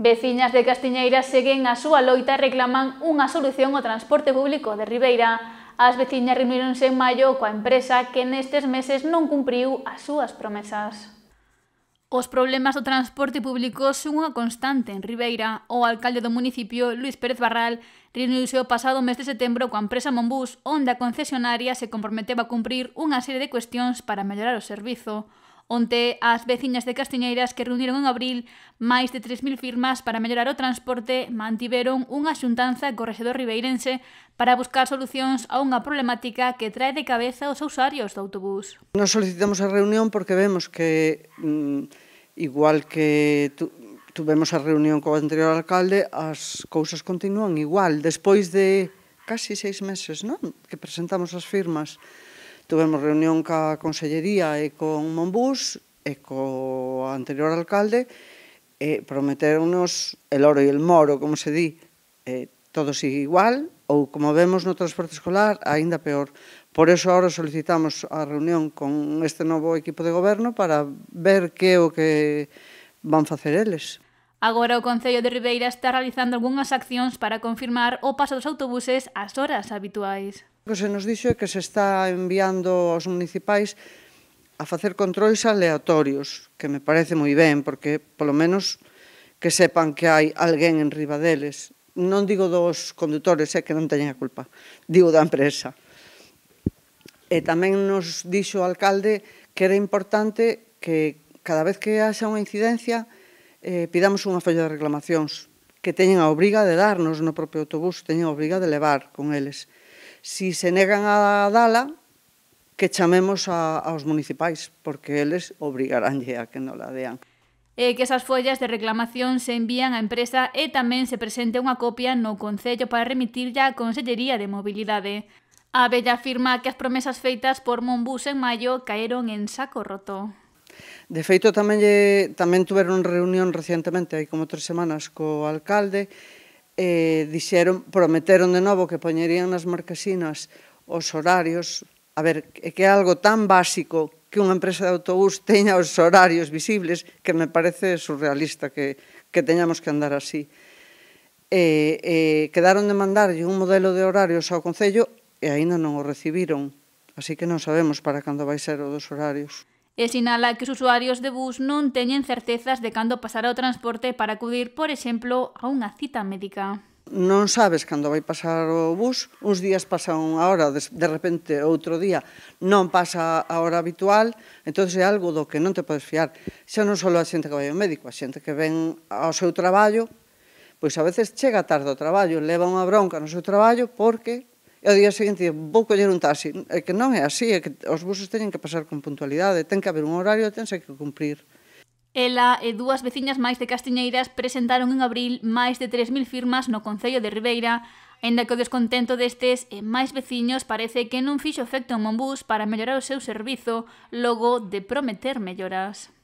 Veciñas de Castiñeira seguen a súa loita e reclaman unha solución ao transporte público de Ribeira. As veciñas reuníronse en maio coa empresa que nestes meses non cumpriu as súas promesas. Os problemas do transporte público son unha constante en Ribeira. O alcalde do municipio, Luis Pérez Barral, reuniuse o pasado mes de setembro coa empresa Monbus, onde a concesionaria se comprometeba a cumprir unha serie de cuestións para mellorar o servizo onde as veciñas de Castiñeiras que reuniron en abril máis de 3.000 firmas para mellorar o transporte mantiveron unha xuntanza co rexedor ribeirense para buscar solucións a unha problemática que trae de cabeza os usuarios do autobús. Nos solicitamos a reunión porque vemos que, mm, igual que tu, tuvemos a reunión co anterior alcalde, as cousas continúan igual. Despois de casi seis meses, non? Que presentamos as firmas, Tuvemos reunión ca Consellería e con Monbús e co anterior alcalde e prometeronnos el oro e el moro, como se di, e todo sigue igual ou como vemos no transporte escolar, aínda peor. Por eso ahora solicitamos a reunión con este novo equipo de goberno para ver que o que van facer eles. Agora o Concello de Ribeira está realizando algunhas accións para confirmar o paso dos autobuses ás horas habituais. O que se nos dixo é que se está enviando aos municipais a facer controis aleatorios, que me parece moi ben, porque polo menos que sepan que hai alguén en riba deles. Non digo dos condutores, é que non teñen a culpa, digo da empresa. E tamén nos dixo o alcalde que era importante que cada vez que haxa unha incidencia, eh, pidamos unha folla de reclamacións que teñen a obriga de darnos no propio autobús, teñen a obriga de levar con eles. Si se negan a dala, que chamemos a, aos municipais, porque eles obrigaránlle a que non la dean. E que esas follas de reclamación se envían á empresa e tamén se presente unha copia no Concello para remitirlle á Consellería de Mobilidade. A Bella afirma que as promesas feitas por Monbus en maio caeron en saco roto. De feito, tamén, lle, tamén tuveron reunión recientemente, hai como tres semanas, co alcalde, e dixeron, prometeron de novo que poñerían nas marquesinas os horarios, a ver, é que é algo tan básico que unha empresa de autobús teña os horarios visibles, que me parece surrealista que, que teñamos que andar así. E, e quedaron de mandarlle un modelo de horarios ao Concello e aínda non o recibiron. Así que non sabemos para cando vai ser o dos horarios e sinala que os usuarios de bus non teñen certezas de cando pasará o transporte para acudir, por exemplo, a unha cita médica non sabes cando vai pasar o bus, uns días pasa unha hora, de repente outro día non pasa a hora habitual, entón é algo do que non te podes fiar. Xa non só a xente que vai ao médico, a xente que ven ao seu traballo, pois a veces chega tarde ao traballo, leva unha bronca no seu traballo porque E ao día seguinte, vou coller un taxi. É que non é así, é que os buses teñen que pasar con puntualidade, ten que haber un horario, tense que cumprir. Ela e dúas veciñas máis de Castiñeiras presentaron en abril máis de 3.000 firmas no Concello de Ribeira, aínda que o descontento destes e máis veciños parece que non fixo efecto en Monbus para mellorar o seu servizo logo de prometer melloras.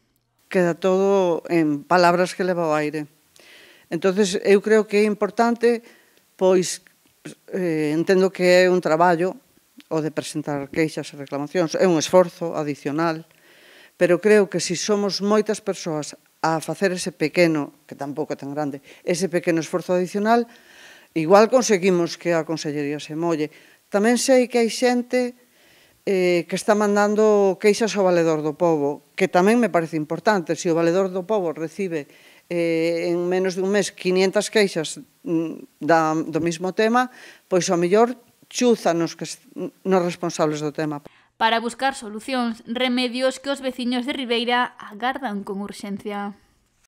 Queda todo en palabras que leva o aire. Entonces eu creo que é importante pois eh, entendo que é un traballo o de presentar queixas e reclamacións, é un esforzo adicional, pero creo que se si somos moitas persoas a facer ese pequeno, que tampouco é tan grande, ese pequeno esforzo adicional, igual conseguimos que a Consellería se molle. Tamén sei que hai xente eh, que está mandando queixas ao valedor do povo, que tamén me parece importante, se o valedor do povo recibe eh, en menos dun mes 500 queixas mm, da, do mismo tema, pois ao mellor chuza nos, que, nos responsables do tema. Para buscar solucións, remedios que os veciños de Ribeira agardan con urxencia.